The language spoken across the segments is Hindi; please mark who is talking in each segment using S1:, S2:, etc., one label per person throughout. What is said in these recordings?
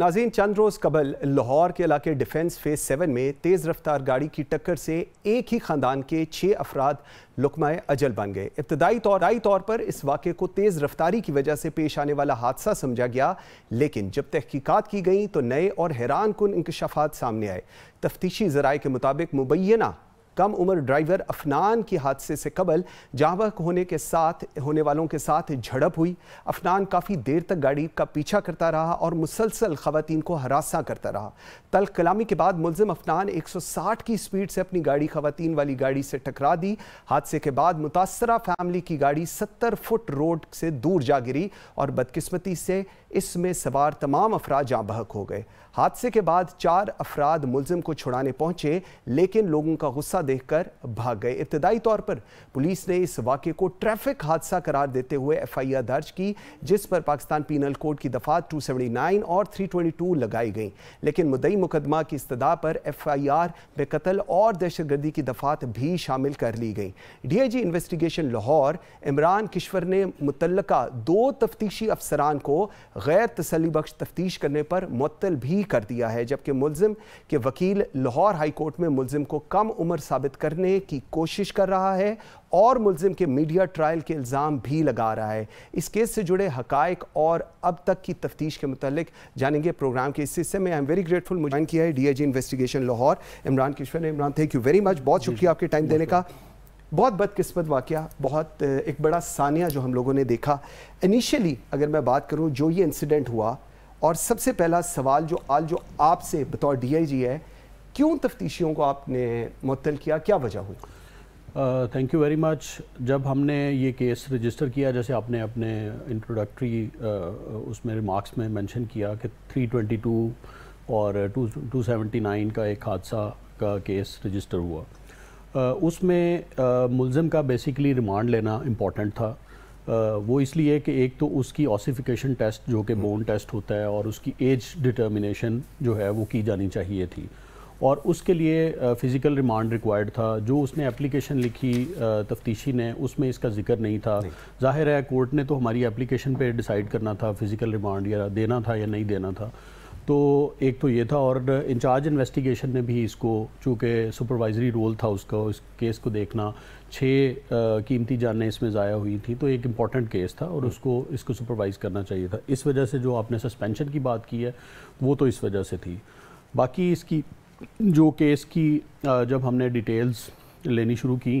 S1: नाजीन चंद रोज कबल लाहौर के इलाके डिफेंस फेज सेवन में तेज़ रफ्तार गाड़ी की टक्कर से एक ही ख़ानदान के छः अफराद लुकमाए अजल बन गए इब्तदाई तौर आई तौर पर इस वाक़े को तेज़ रफ्तारी की वजह से पेश आने वाला हादसा समझा गया लेकिन जब तहकीकत की गई तो नए और हैरान कन इंकशाफात सामने आए तफ्तीशी ज़राए के मुताबिक मुबैना कम उम्र ड्राइवर अफनान की हादसे से कबल जावक होने के साथ होने वालों के साथ झड़प हुई अफनान काफ़ी देर तक गाड़ी का पीछा करता रहा और मुसलसल खवतिन को हरासा करता रहा तल कलामी के बाद मुलजिम अफनान 160 की स्पीड से अपनी गाड़ी खातन वाली गाड़ी से टकरा दी हादसे के बाद मुतासरा फैमिली की गाड़ी सत्तर फुट रोड से दूर जा गिरी और बदकस्मती से इसमें सवार तमाम अफराद जहाँ बहक हो गए हादसे के बाद चार अफराद मुलजिम को छुड़ाने पहुंचे लेकिन लोगों का गुस्सा देखकर भाग गए इब्तदाई तौर पर पुलिस ने इस वाक्य को ट्रैफिक हादसा करार देते हुए एफआईआर दर्ज की जिस पर पाकिस्तान पीनल कोड की दफा 279 और 322 लगाई गई लेकिन मुदई मुकदमा की इस्तः पर एफआईआर में कत्ल और दहशतगर्दी की दफात भी शामिल कर ली गई डीआईजी इन्वेस्टिगेशन लाहौर इमरान किश्वर ने मुतल दो तफ्तीशी अफसरान को गैर तसली बख्श तफ्तीश करने पर मुतल भी कर दिया है जबकि मुलिम के वकील लाहौर हाईकोर्ट में मुलिम को कम उम्र साबित करने की कोशिश कर रहा है और मुलजिम के मीडिया ट्रायल के इल्ज़ाम भी लगा रहा है इस केस से जुड़े हकायक और अब तक की तफ्तीश के मतलब जानेंगे प्रोग्राम के इस हिस्से में आई एम वेरी ग्रेटफुल मुझे किया है D investigation Lahore Imran Kishwar Imran thank you very much बहुत शुक्रिया आपके टाइम देने का बहुत बदकस्मत वाक़ बहुत एक बड़ा सानिया जो हम लोगों ने देखा इनिशियली अगर मैं बात करूँ जो ये इंसिडेंट हुआ और सबसे पहला सवाल जो आज जो आपसे बतौर जी है क्यों तफ्तीशियों को आपने मअतल किया क्या वजह हुई
S2: थैंक यू वेरी मच जब हमने ये केस रजिस्टर किया जैसे आपने अपने इंट्रोडक्टरी uh, उसमें रिमार्क्स में मेंशन किया कि 322 और 279 का एक हादसा का केस रजिस्टर हुआ uh, उसमें uh, मुलजम का बेसिकली रिमांड लेना इम्पॉर्टेंट था वो इसलिए कि एक तो उसकी ऑसिफिकेशन टेस्ट जो कि बोन टेस्ट होता है और उसकी एज डिटर्मिनेशन जो है वो की जानी चाहिए थी और उसके लिए फ़िज़िकल रिमांड रिक्वायर्ड था जो उसने एप्लीकेशन लिखी तफ्तीशी ने उसमें इसका जिक्र नहीं था जाहिर है कोर्ट ने तो हमारी एप्लीकेशन पे डिसाइड करना था फ़िज़िकल रिमांड या देना था या नहीं देना था तो एक तो ये था और इंचार्ज इन्वेस्टिगेशन ने भी इसको चूँकि सुपरवाइजरी रोल था उसका इस केस को देखना छः कीमती जानें इसमें ज़ाया हुई थी तो एक इम्पॉर्टेंट केस था और हम्म। उसको इसको सुपरवाइज़ करना चाहिए था इस वजह से जो आपने सस्पेंशन की बात की है वो तो इस वजह से थी बाकी इसकी जो केस की जब हमने डिटेल्स लेनी शुरू की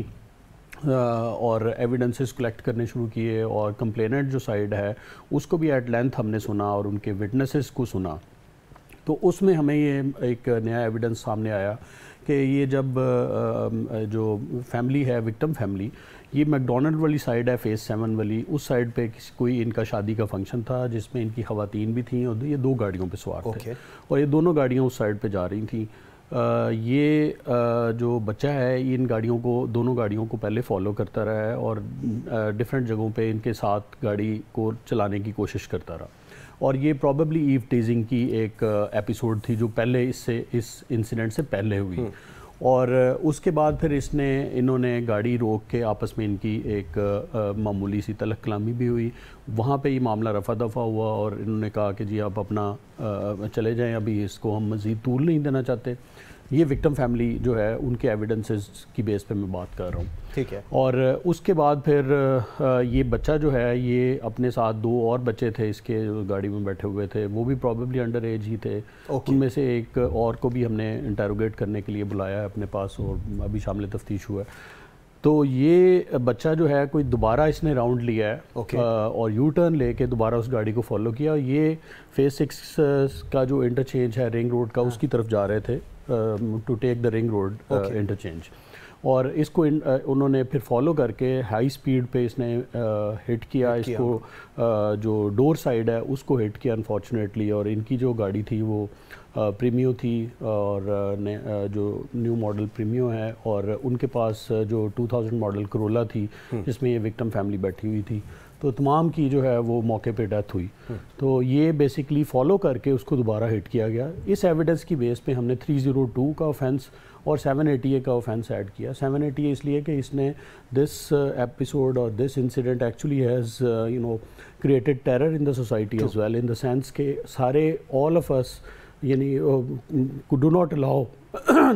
S2: और एविडेंसेस कलेक्ट करने शुरू किए और कंप्लेनेंट जो साइड है उसको भी एट लेंथ हमने सुना और उनके विटनेसेस को सुना तो उसमें हमें ये एक नया एविडेंस सामने आया कि ये जब जो फैमिली है विक्टिम फैमिली ये मैकडोनल्ड वाली साइड है फेस सेवन वाली उस साइड पे किसी कोई इनका शादी का फंक्शन था जिसमें इनकी खवतिन भी थी और ये दो गाड़ियों पे सवार okay. थे और ये दोनों गाड़ियाँ उस साइड पे जा रही थी ये जो बच्चा है इन गाड़ियों को दोनों गाड़ियों को पहले फॉलो करता रहा है और डिफरेंट जगहों पे इनके साथ गाड़ी को चलाने की कोशिश करता रहा और ये प्रॉब्ली ईव टीजिंग की एक एपिसोड थी जो पहले इससे इस इंसिडेंट से पहले हुई हम्म। और उसके बाद फिर इसने इन्होंने गाड़ी रोक के आपस में इनकी एक मामूली सी तलक कलामी भी हुई वहाँ पे ये मामला रफा दफ़ा हुआ और इन्होंने कहा कि जी आप अपना चले जाएं अभी इसको हम मज़ीद तूल नहीं देना चाहते ये विक्टम फैमिली जो है उनके एविडेंसेस की बेस पे मैं बात कर रहा हूँ ठीक है और उसके बाद फिर ये बच्चा जो है ये अपने साथ दो और बच्चे थे इसके गाड़ी में बैठे हुए थे वो भी प्रॉबेबली अंडर एज ही थे okay. उनमें से एक और को भी हमने इंटेरोगेट करने के लिए बुलाया है अपने पास और अभी शामिल तफ्तीश हुआ है तो ये बच्चा जो है कोई दोबारा इसने राउंड लिया है okay. आ, और यू टर्न लेके दोबारा उस गाड़ी को फॉलो किया और ये फेज सिक्स का जो इंटरचेंज है रिंग रोड का हाँ. उसकी तरफ जा रहे थे to take the ring road interchange और इसको इन, उन्होंने फिर फॉलो करके हाई स्पीड पे इसने हिट किया हिट इसको किया। जो डोर साइड है उसको हिट किया अनफॉर्चुनेटली और इनकी जो गाड़ी थी वो प्रीमियो थी और जो न्यू मॉडल प्रीमियो है और उनके पास जो 2000 मॉडल करोला थी हम्म। जिसमें ये विक्टम फैमिली बैठी हुई थी तो तमाम की जो है वो मौके पे डेथ हुई हम्म। तो ये बेसिकली फॉलो करके उसको दोबारा हिट किया गया इस एविडेंस की बेस पे हमने 302 का ऑफेंस और 788 का ऑफेंस ऐड किया 788 इसलिए कि इसने दिस एपिसोड uh, और this incident actually has you know created terror in the society as well in the sense के सारे ऑल ऑफ अस यानी do not allow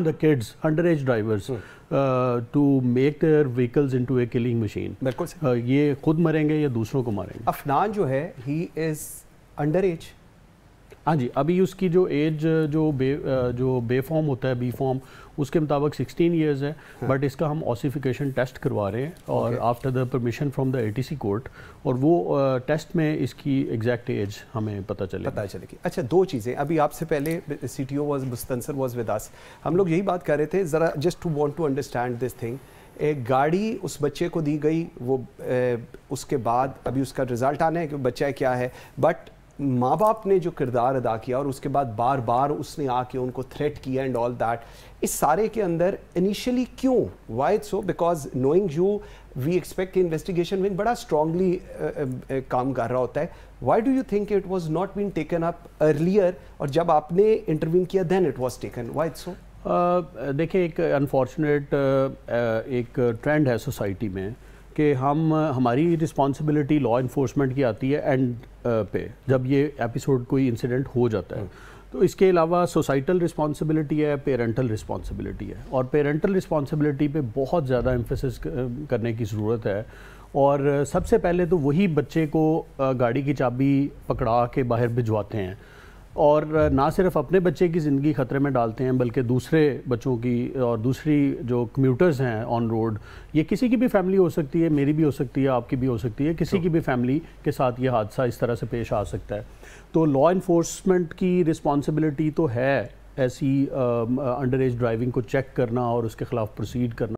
S2: the kids under age drivers to make their vehicles into a killing machine बिल्कुल ये खुद मरेंगे या दूसरों को मारेंगे अफनान जो है ही इज़ अंडर एज हाँ जी अभी उसकी जो एज जो बे जो बे फॉर्म होता है बी फॉर्म उसके मुताबिक 16 इयर्स है हाँ. बट इसका हम ऑसिफिकेशन टेस्ट करवा रहे हैं और after the permission from the ATC court और वो टेस्ट में इसकी एग्जैक्ट एज हमें पता चले पता चलेगी अच्छा दो चीज़ें अभी
S1: आपसे पहले C T O was Mustansar was with us हम लोग यही बात कर रहे थे ज़रा just to want to understand this thing एक गाड़ी उस बच्चे को दी गई वो ए, उसके बाद अभी उसका रिज़ल्ट आना है कि बच्चा क्या है बट माँ बाप ने जो किरदार अदा किया और उसके बाद बार बार उसने आके उनको थ्रेट किया एंड ऑल दैट इस सारे के अंदर इनिशियली क्यों why it's so because knowing you we expect investigation wing बड़ा स्ट्रांगली काम कर रहा होता है why do you think it was not been taken up earlier और जब आपने इंटरव्यू किया then it was taken why it's so
S2: देखिए एक अनफॉर्चुनेट एक ट्रेंड है सोसाइटी में कि हम हमारी रिस्पॉन्सिबिलिटी लॉ इन्फोर्समेंट की आती है एंड पे जब ये एपिसोड कोई इंसिडेंट हो जाता है तो इसके अलावा सोसाइटल रिस्पॉन्सिबिलिटी है पेरेंटल रिस्पॉन्सिबिलिटी है और पेरेंटल रिस्पॉन्सिबिलिटी पे बहुत ज़्यादा एम्फोसिस करने की ज़रूरत है और सबसे पहले तो वही बच्चे को गाड़ी की चाबी पकड़ा के बाहर भिजवाते हैं और ना सिर्फ अपने बच्चे की ज़िंदगी ख़तरे में डालते हैं बल्कि दूसरे बच्चों की और दूसरी जो कम्यूटर्स हैं ऑन रोड ये किसी की भी फैमिली हो सकती है मेरी भी हो सकती है आपकी भी हो सकती है किसी की भी फैमिली के साथ ये हादसा इस तरह से पेश आ सकता है तो लॉ इन्फोर्समेंट की रिस्पॉन्सिबिलिटी तो है ऐसी अंडर एज ड्राइविंग को चेक करना और उसके ख़िलाफ़ प्रोसीड करना